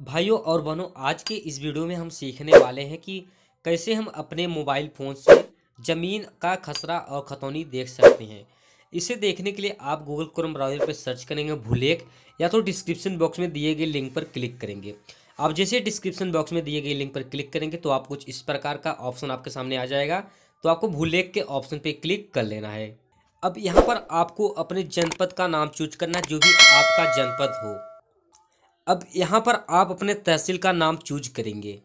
भाइयों और बहनों आज के इस वीडियो में हम सीखने वाले हैं कि कैसे हम अपने मोबाइल फ़ोन से ज़मीन का खसरा और खतौनी देख सकते हैं इसे देखने के लिए आप गूगल क्रोम ब्राउज़र पर सर्च करेंगे भूलेख या तो डिस्क्रिप्शन बॉक्स में दिए गए लिंक पर क्लिक करेंगे आप जैसे डिस्क्रिप्शन बॉक्स में दिए गए लिंक पर क्लिक करेंगे तो आप कुछ इस प्रकार का ऑप्शन आपके सामने आ जाएगा तो आपको भूलेख के ऑप्शन पर क्लिक कर लेना है अब यहाँ पर आपको अपने जनपद का नाम चूज करना है जो भी आपका जनपद हो अब यहाँ पर आप अपने तहसील का नाम चूज करेंगे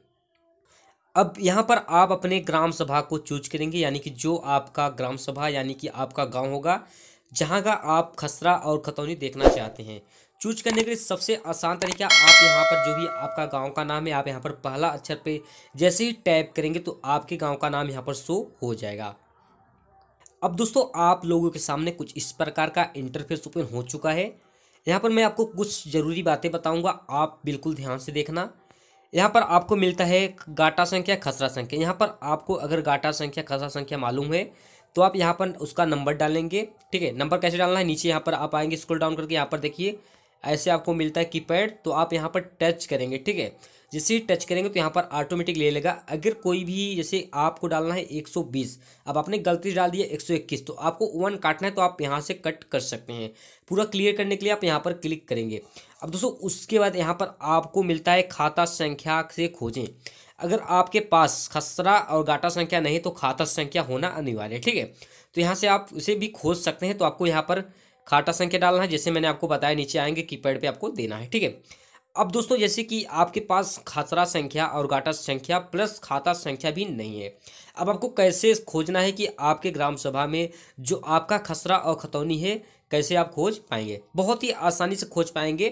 अब यहाँ पर आप अपने ग्राम सभा को चूज करेंगे यानी कि जो आपका ग्राम सभा यानी कि आपका गांव होगा जहाँ का आप खसरा और खतौनी देखना चाहते हैं चूज करने के लिए सबसे आसान तरीका आप यहाँ पर जो भी आपका गांव का नाम है आप यहाँ पर पहला अक्षर पे जैसे ही टैप करेंगे तो आपके गांव का नाम यहाँ पर शो हो जाएगा अब दोस्तों आप लोगों के सामने कुछ इस प्रकार का इंटरफेस ओपन हो चुका है यहाँ पर मैं आपको कुछ ज़रूरी बातें बताऊँगा आप बिल्कुल ध्यान से देखना यहाँ पर आपको मिलता है गाटा संख्या खसरा संख्या यहाँ पर आपको अगर गाटा संख्या खसरा संख्या मालूम है तो आप यहाँ पर उसका नंबर डालेंगे ठीक है नंबर कैसे डालना है नीचे यहाँ पर आप आएंगे स्क्रॉल डाउन करके यहाँ पर देखिए ऐसे आपको मिलता है कीपैड तो आप यहाँ पर टच करेंगे ठीक है जैसे ही टच करेंगे तो यहाँ पर ऑटोमेटिक ले लेगा अगर कोई भी जैसे आपको डालना है 120 अब आपने गलती डाल दी है 121 तो आपको वन काटना है तो आप यहाँ से कट कर सकते हैं पूरा क्लियर करने के लिए आप यहाँ पर क्लिक करेंगे अब दोस्तों उसके बाद यहाँ पर आपको मिलता है खाता संख्या से खोजें अगर आपके पास खसरा और गाटा संख्या नहीं तो खाता संख्या होना अनिवार्य है ठीक है तो यहाँ से आप उसे भी खोज सकते हैं तो आपको यहाँ पर खाता संख्या डालना है जैसे मैंने आपको बताया नीचे आएंगे कीपैड पे आपको देना है ठीक है अब दोस्तों जैसे कि आपके पास खासरा संख्या और घाटा संख्या प्लस खाता संख्या भी नहीं है अब आपको कैसे खोजना है कि आपके ग्राम सभा में जो आपका खसरा और खतौनी है कैसे आप खोज पाएंगे बहुत ही आसानी से खोज पाएंगे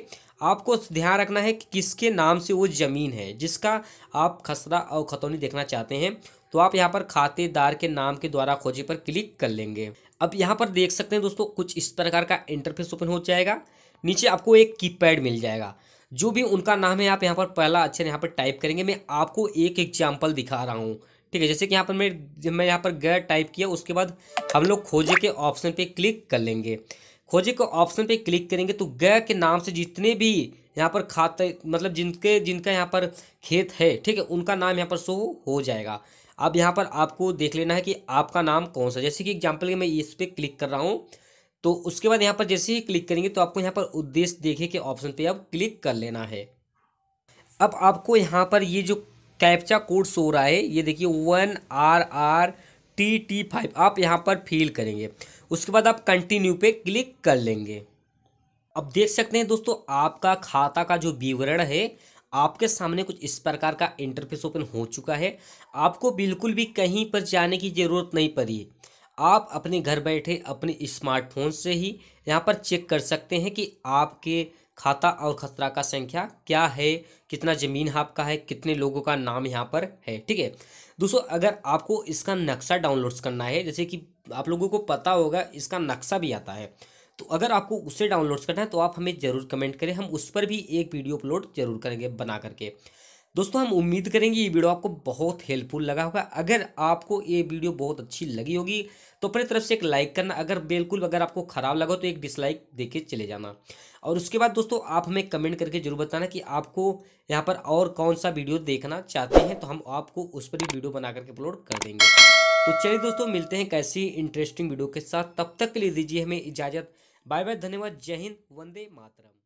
आपको ध्यान रखना है कि किसके नाम से वो ज़मीन है जिसका आप खसरा और खतौनी देखना चाहते हैं तो आप यहाँ पर खातेदार के नाम के द्वारा खोजे पर क्लिक कर लेंगे अब यहाँ पर देख सकते हैं दोस्तों कुछ इस प्रकार का इंटरफेस ओपन हो जाएगा नीचे आपको एक कीपैड मिल जाएगा जो भी उनका नाम है आप यहाँ पर पहला अक्षर यहाँ पर टाइप करेंगे मैं आपको एक एग्जाम्पल दिखा रहा हूँ ठीक है जैसे कि यहाँ पर मैं जब मैं यहाँ पर गैर टाइप किया उसके बाद हम लोग खोजे के ऑप्शन पे क्लिक कर लेंगे खोजे के ऑप्शन पे क्लिक करेंगे तो गैर के नाम से जितने भी यहाँ पर खाते मतलब जिनके जिनका यहाँ पर खेत है ठीक है उनका नाम यहाँ पर शो हो जाएगा अब यहाँ पर आपको देख लेना है कि आपका नाम कौन सा जैसे कि एग्जाम्पल के मैं इस पर क्लिक कर रहा हूँ तो उसके बाद यहाँ पर जैसे ही क्लिक करेंगे तो आपको यहाँ पर उद्देश्य देखे के ऑप्शन पे अब क्लिक कर लेना है अब आपको यहाँ पर ये जो कैप्चा कोड शो रहा है ये देखिए one R R T T five आप यहाँ पर फील करेंगे उसके बाद आप कंटिन्यू पे क्लिक कर लेंगे अब देख सकते हैं दोस्तों आपका खाता का जो विवरण है आपके सामने कुछ इस प्रकार का इंटरफेस ओपन हो चुका है आपको बिल्कुल भी कहीं पर जाने की ज़रूरत नहीं पड़ी आप अपने घर बैठे अपने स्मार्टफोन से ही यहाँ पर चेक कर सकते हैं कि आपके खाता और खतरा का संख्या क्या है कितना ज़मीन आपका है कितने लोगों का नाम यहाँ पर है ठीक है दोस्तों अगर आपको इसका नक्शा डाउनलोड्स करना है जैसे कि आप लोगों को पता होगा इसका नक्शा भी आता है तो अगर आपको उसे डाउनलोड्स करना है तो आप हमें ज़रूर कमेंट करें हम उस पर भी एक वीडियो अपलोड जरूर करेंगे बना करके दोस्तों हम उम्मीद करेंगे ये वीडियो आपको बहुत हेल्पफुल लगा होगा अगर आपको ये वीडियो बहुत अच्छी लगी होगी तो अपनी तरफ से एक लाइक करना अगर बिल्कुल अगर आपको ख़राब लगा तो एक डिसलाइक देके चले जाना और उसके बाद दोस्तों आप हमें कमेंट करके जरूर बताना कि आपको यहाँ पर और कौन सा वीडियो देखना चाहते हैं तो हम आपको उस पर ही वीडियो बना करके अपलोड कर देंगे तो चलिए दोस्तों मिलते हैं कैसी इंटरेस्टिंग वीडियो के साथ तब तक के लिए दीजिए हमें इजाज़त बाय बाय धन्यवाद जय हिंद वंदे मातरम